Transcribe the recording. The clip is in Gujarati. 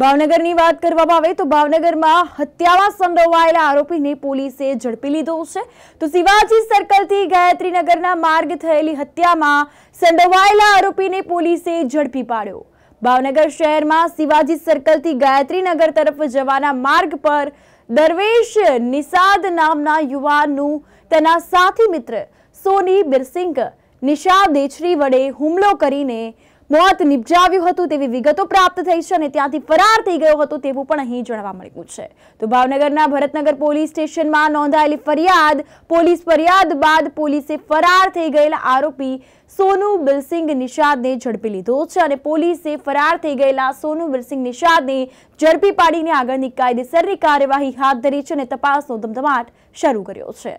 ભાવનગરની વાત કરવામાં આવે તો ભાવનગરમાં હત્યામાં સંડોવાયેલા આરોપીને પોલીસે ઝડપી લીધો છે તો શિવાજી સર્કલથી ગાયત્રીનગરના માર્ગ થયેલી હત્યામાં સંડોવાયેલા આરોપીને પોલીસે ઝડપી પાડ્યો ભાવનગર શહેરમાં શિવાજી સર્કલથી ગાયત્રીનગર તરફ જવાના માર્ગ પર દરવેશ નિષાદ નામના યુવાનનું તેના સાથી મિત્ર સોની બિરસિંગ નિશા દેછરી વડે હુમલો કરીને મોત નિપજાવ્યું હતું તેવી વિગતો પ્રાપ્ત થઈ છે અને ત્યાંથી ફરાર થઈ ગયો હતો તેવું પણ અહીં જાણવા મળ્યું છે તો ભાવનગરના ભરતનગર પોલીસ સ્ટેશનમાં નોંધાયેલી ફરિયાદ પોલીસ ફરિયાદ બાદ પોલીસે ફરાર થઈ ગયેલા આરોપી સોનુ બિલસિંગ નિષાદને ઝડપી લીધો છે અને પોલીસે ફરાર થઈ ગયેલા સોનુ બિલસિંગ નિષાદને ઝડપી પાડીને આગળની કાયદેસરની કાર્યવાહી હાથ ધરી છે અને તપાસનો ધમધમાટ શરૂ કર્યો છે